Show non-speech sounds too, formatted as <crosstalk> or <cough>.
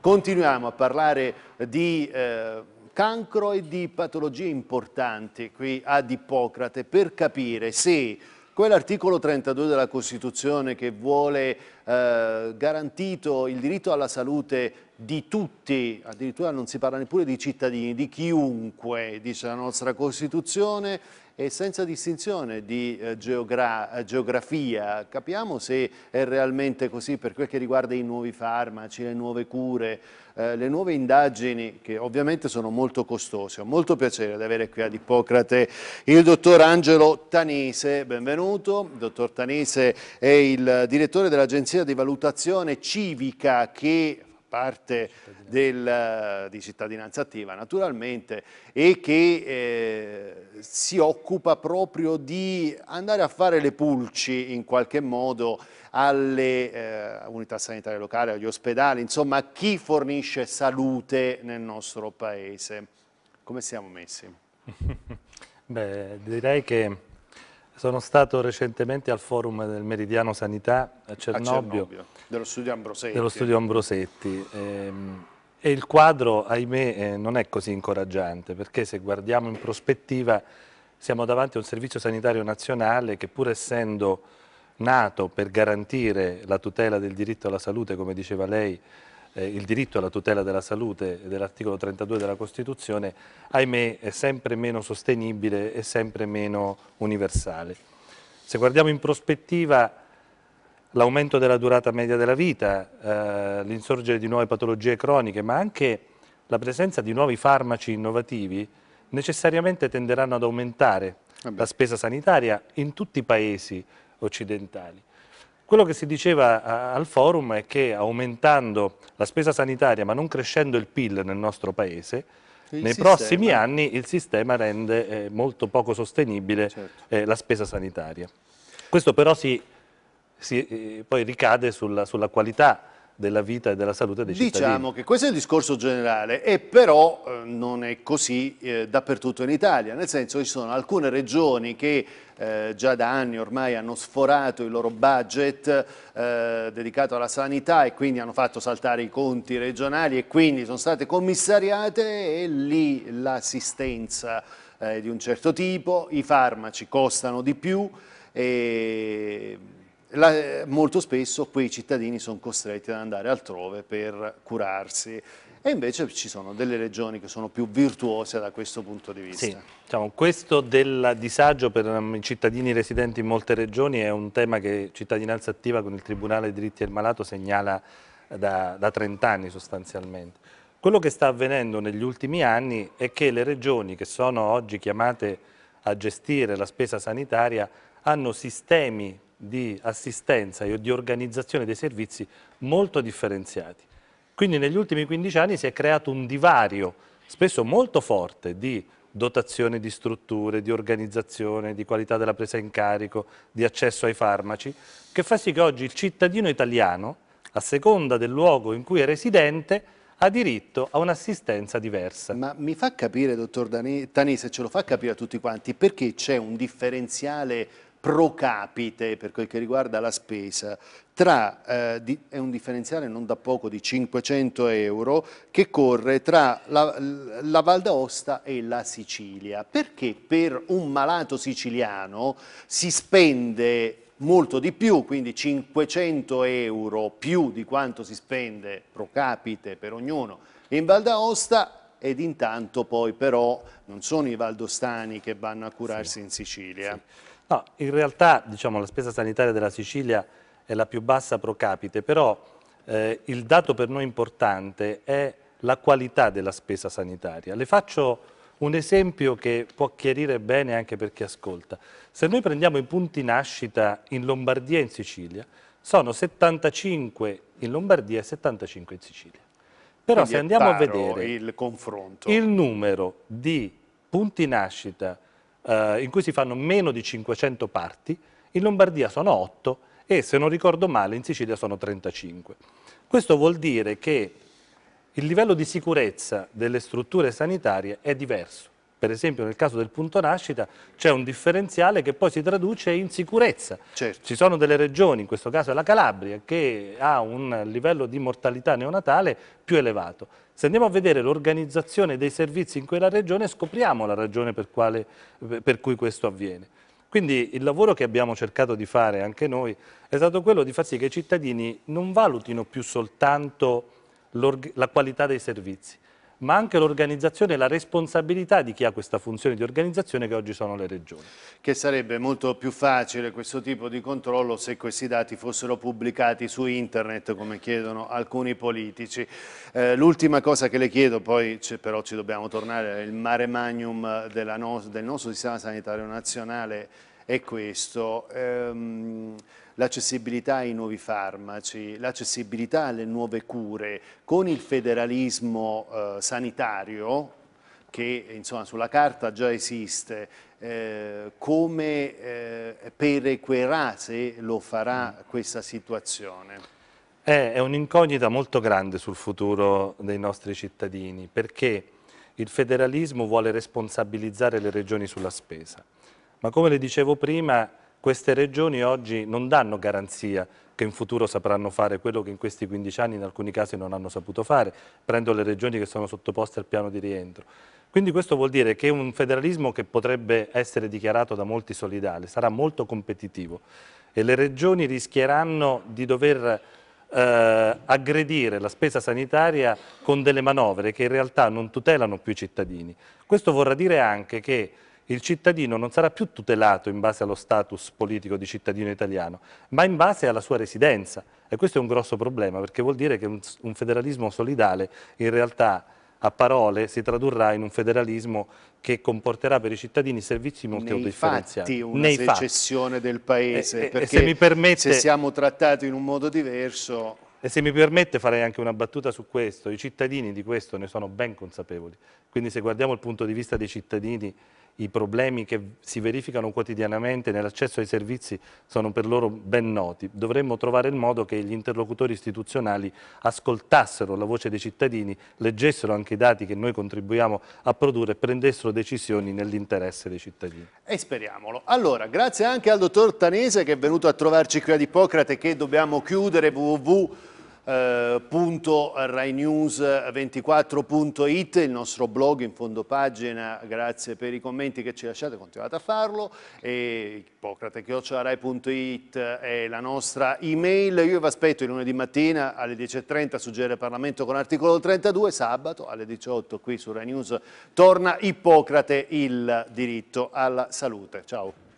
Continuiamo a parlare di eh, cancro e di patologie importanti qui ad Ippocrate per capire se quell'articolo 32 della Costituzione che vuole eh, garantito il diritto alla salute di tutti, addirittura non si parla neppure di cittadini, di chiunque, dice la nostra Costituzione, e senza distinzione di eh, geogra eh, geografia. Capiamo se è realmente così per quel che riguarda i nuovi farmaci, le nuove cure, eh, le nuove indagini che ovviamente sono molto costose. Ho molto piacere di avere qui ad Ippocrate il dottor Angelo Tanese, benvenuto. Il dottor Tanese è il direttore dell'Agenzia di Valutazione Civica che parte del, eh, di cittadinanza attiva naturalmente e che eh, si occupa proprio di andare a fare le pulci in qualche modo alle eh, unità sanitarie locali, agli ospedali, insomma a chi fornisce salute nel nostro paese. Come siamo messi? <laughs> Beh, direi che sono stato recentemente al forum del Meridiano Sanità a Cernobbio, a Cernobbio dello studio Ambrosetti. Dello studio Ambrosetti ehm, e il quadro, ahimè, eh, non è così incoraggiante, perché se guardiamo in prospettiva siamo davanti a un servizio sanitario nazionale che pur essendo nato per garantire la tutela del diritto alla salute, come diceva lei, eh, il diritto alla tutela della salute dell'articolo 32 della Costituzione, ahimè è sempre meno sostenibile e sempre meno universale. Se guardiamo in prospettiva l'aumento della durata media della vita, eh, l'insorgere di nuove patologie croniche, ma anche la presenza di nuovi farmaci innovativi, necessariamente tenderanno ad aumentare Vabbè. la spesa sanitaria in tutti i paesi occidentali. Quello che si diceva al forum è che aumentando la spesa sanitaria ma non crescendo il PIL nel nostro Paese, il nei sistema. prossimi anni il sistema rende eh, molto poco sostenibile certo. eh, la spesa sanitaria. Questo però si, si, eh, poi ricade sulla, sulla qualità della vita e della salute dei diciamo cittadini. Diciamo che questo è il discorso generale e però eh, non è così eh, dappertutto in Italia, nel senso che ci sono alcune regioni che eh, già da anni ormai hanno sforato il loro budget eh, dedicato alla sanità e quindi hanno fatto saltare i conti regionali e quindi sono state commissariate e lì l'assistenza eh, di un certo tipo, i farmaci costano di più e la, eh, molto spesso quei cittadini sono costretti ad andare altrove per curarsi e invece ci sono delle regioni che sono più virtuose da questo punto di vista. Sì, diciamo, questo del disagio per ehm, i cittadini residenti in molte regioni è un tema che Cittadinanza Attiva con il Tribunale dei diritti del malato segnala eh, da, da 30 anni sostanzialmente. Quello che sta avvenendo negli ultimi anni è che le regioni che sono oggi chiamate a gestire la spesa sanitaria hanno sistemi di assistenza e di organizzazione dei servizi molto differenziati. Quindi negli ultimi 15 anni si è creato un divario, spesso molto forte, di dotazione di strutture, di organizzazione, di qualità della presa in carico, di accesso ai farmaci, che fa sì che oggi il cittadino italiano, a seconda del luogo in cui è residente, ha diritto a un'assistenza diversa. Ma mi fa capire, dottor Danese, ce lo fa capire a tutti quanti, perché c'è un differenziale pro capite per quel che riguarda la spesa tra, eh, di, è un differenziale non da poco di 500 euro che corre tra la, la Val d'Aosta e la Sicilia perché per un malato siciliano si spende molto di più, quindi 500 euro più di quanto si spende pro capite per ognuno in Val d'Aosta ed intanto poi però non sono i valdostani che vanno a curarsi sì. in Sicilia. Sì. No, in realtà diciamo, la spesa sanitaria della Sicilia è la più bassa pro capite, però eh, il dato per noi importante è la qualità della spesa sanitaria. Le faccio un esempio che può chiarire bene anche per chi ascolta. Se noi prendiamo i punti nascita in Lombardia e in Sicilia, sono 75 in Lombardia e 75 in Sicilia. Però Quindi se andiamo a vedere il, il numero di punti nascita eh, in cui si fanno meno di 500 parti, in Lombardia sono 8 e se non ricordo male in Sicilia sono 35. Questo vuol dire che il livello di sicurezza delle strutture sanitarie è diverso per esempio nel caso del punto nascita, c'è un differenziale che poi si traduce in sicurezza. Certo. Ci sono delle regioni, in questo caso è la Calabria, che ha un livello di mortalità neonatale più elevato. Se andiamo a vedere l'organizzazione dei servizi in quella regione scopriamo la ragione per, quale, per cui questo avviene. Quindi il lavoro che abbiamo cercato di fare anche noi è stato quello di far sì che i cittadini non valutino più soltanto la qualità dei servizi, ma anche l'organizzazione e la responsabilità di chi ha questa funzione di organizzazione che oggi sono le regioni. Che sarebbe molto più facile questo tipo di controllo se questi dati fossero pubblicati su internet come chiedono alcuni politici. Eh, L'ultima cosa che le chiedo, poi però ci dobbiamo tornare, è il mare magnum no del nostro sistema sanitario nazionale è questo, ehm, l'accessibilità ai nuovi farmaci, l'accessibilità alle nuove cure, con il federalismo eh, sanitario, che insomma, sulla carta già esiste, eh, come eh, perequerà se lo farà mm. questa situazione? È un'incognita molto grande sul futuro dei nostri cittadini perché il federalismo vuole responsabilizzare le regioni sulla spesa. Ma come le dicevo prima, queste regioni oggi non danno garanzia che in futuro sapranno fare quello che in questi 15 anni in alcuni casi non hanno saputo fare. Prendo le regioni che sono sottoposte al piano di rientro. Quindi questo vuol dire che un federalismo che potrebbe essere dichiarato da molti solidale sarà molto competitivo e le regioni rischieranno di dover eh, aggredire la spesa sanitaria con delle manovre che in realtà non tutelano più i cittadini. Questo vorrà dire anche che il cittadino non sarà più tutelato in base allo status politico di cittadino italiano, ma in base alla sua residenza. E questo è un grosso problema, perché vuol dire che un, federalismo solidale in realtà a parole si tradurrà in un federalismo che comporterà per i cittadini servizi molto Nei differenziati. Fatti, una secessione del paese, eh, eh, e, perché se, mi permette... se siamo trattati in un modo diverso... E se mi permette farei anche una battuta su questo, i cittadini di questo ne sono ben consapevoli, quindi se guardiamo il punto di vista dei cittadini i problemi che si verificano quotidianamente nell'accesso ai servizi sono per loro ben noti. Dovremmo trovare il modo che gli interlocutori istituzionali ascoltassero la voce dei cittadini, leggessero anche i dati che noi contribuiamo a produrre e prendessero decisioni nell'interesse dei cittadini. E speriamolo. Allora, grazie anche al dottor Tanese che è venuto a trovarci qui ad Ippocrate che dobbiamo chiudere www www.rainews24.it, eh, il nostro blog in fondo pagina, grazie per i commenti che ci lasciate, continuate a farlo, e ippocrate.rai.it è la nostra email, io vi aspetto il lunedì mattina alle 10.30 su Gere Parlamento con articolo 32, sabato alle 18 qui su Rai News torna Ippocrate il diritto alla salute. Ciao.